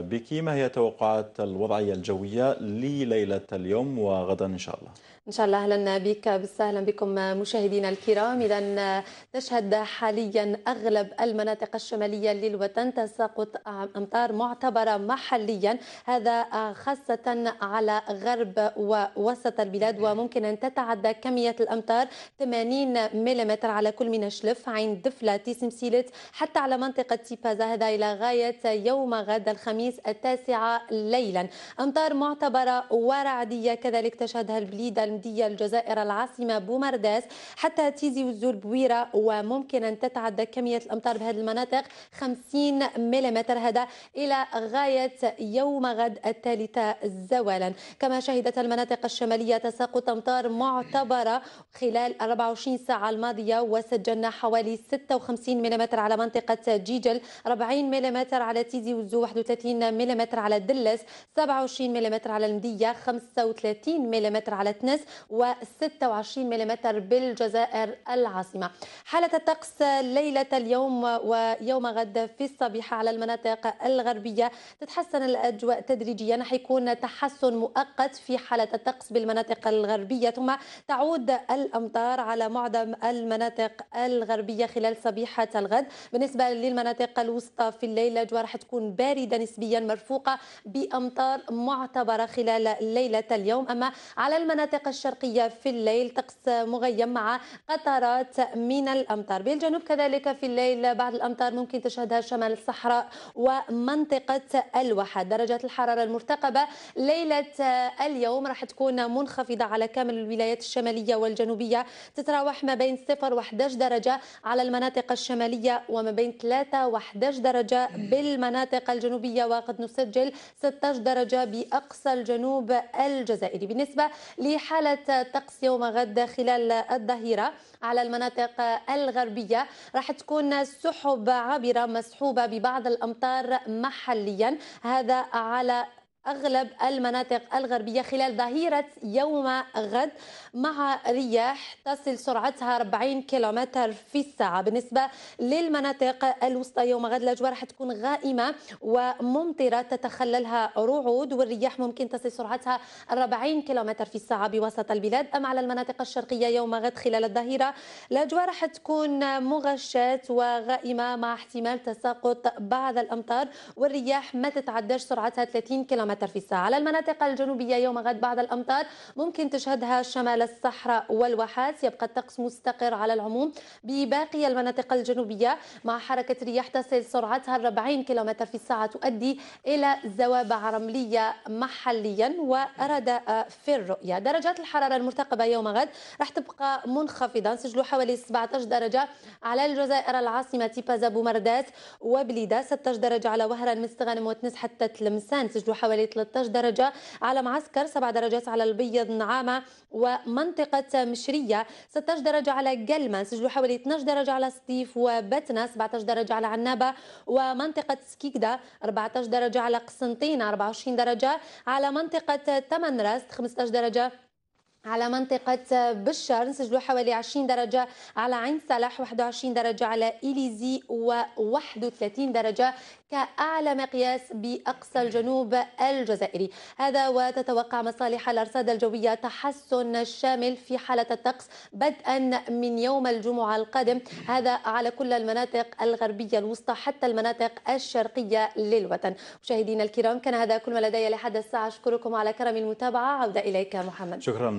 بك ما هي توقعات الوضعية الجوية لليلة اليوم وغدا إن شاء الله ان شاء الله اهلا بك بالسهلا بكم مشاهدينا الكرام اذا تشهد حاليا اغلب المناطق الشماليه للوطن تساقط امطار معتبره محليا هذا خاصه على غرب ووسط البلاد وممكن ان تتعدى كميه الامطار 80 ملم على كل من شلف عين دفله تيسمسيلت حتى على منطقه تيبازا هذا الى غايه يوم غد الخميس التاسعه ليلا امطار معتبره ورعديه كذلك تشهدها البليده الجندية الجزائر العاصمة بومرداس حتى تيزي البويرة وممكن أن تتعدى كمية الأمطار بهذه المناطق 50 ملم هذا إلى غاية يوم غد الثالثة زوالا كما شهدت المناطق الشمالية تساقط أمطار معتبرة خلال 24 ساعة الماضية وسجلنا حوالي 56 ملم على منطقة جيجل 40 ملم على تيزي وزو 31 ملم على دلس 27 ملم على المدية 35 ملم على تنس و26 ملم بالجزائر العاصمة حالة الطقس ليلة اليوم ويوم غد في الصبيحة على المناطق الغربية تتحسن الأجواء تدريجيا حيكون تحسن مؤقت في حالة الطقس بالمناطق الغربية ثم تعود الأمطار على معظم المناطق الغربية خلال صبيحة الغد بالنسبة للمناطق الوسطى في الليل الأجواء راح تكون باردة نسبيا مرفوقة بأمطار معتبرة خلال ليلة اليوم أما على المناطق الشرقية في الليل طقس مغيم مع قطرات من الأمطار بالجنوب كذلك في الليل بعض الأمطار ممكن تشهدها شمال الصحراء ومنطقة الوحد درجات الحرارة المرتقبة ليلة اليوم راح تكون منخفضة على كامل الولايات الشمالية والجنوبية تتراوح ما بين 0 و11 درجة على المناطق الشمالية وما بين 3 و11 درجة بالمناطق الجنوبية وقد نسجل 16 درجة بأقصى الجنوب الجزائري بالنسبة لحالة حالة طقس يوم غد خلال الظهيرة على المناطق الغربية راح تكون سحب عابرة مسحوبة ببعض الأمطار محليا هذا على أغلب المناطق الغربية خلال ظهيرة يوم غد مع رياح تصل سرعتها 40 كيلومتر في الساعة بالنسبة للمناطق الوسطى يوم غد الأجواء راح تكون غائمة وممطرة تتخللها رعود والرياح ممكن تصل سرعتها 40 كيلومتر في الساعة بوسط البلاد أما على المناطق الشرقية يوم غد خلال الظهيرة الأجواء راح تكون مغشاة وغائمة مع احتمال تساقط بعض الأمطار والرياح ما تتعداش سرعتها 30 كيلومتر متر في الساعة على المناطق الجنوبية يوم غد بعد الأمطار ممكن تشهدها شمال الصحراء والواحات يبقى الطقس مستقر على العموم بباقي المناطق الجنوبية مع حركة رياح تصل سرعتها 40 كم في الساعة تؤدي إلى زوابع رملية محليا ورداء في الرؤية درجات الحرارة المرتقبة يوم غد راح تبقى منخفضة سجلوا حوالي 17 درجة على الجزائر العاصمة بازا بومردات وبليدة 16 درجة على وهران مستغنم وتنس حتى تلمسان سجلوا حوالي حوالي 13 درجة على معسكر 7 درجات على البيض نعامة ومنطقة مشرية 16 درجة على قلمة سجلوا حوالي 12 درجة على سطيف وبتنا 17 درجة على عنابة ومنطقة سكيكدا 14 درجة على قسنطينة 24 درجة على منطقة تمنرست 15 درجة على منطقة بشار نسجلوا حوالي 20 درجة على عين صالح 21 درجة على إليزي و31 درجة كأعلى مقياس بأقصى الجنوب الجزائري هذا وتتوقع مصالح الأرصاد الجوية تحسن شامل في حالة الطقس بدءا من يوم الجمعة القادم هذا على كل المناطق الغربية الوسطى حتى المناطق الشرقية للوطن مشاهدينا الكرام كان هذا كل ما لدي لحد الساعة أشكركم على كرم المتابعة عودة إليك محمد شكرا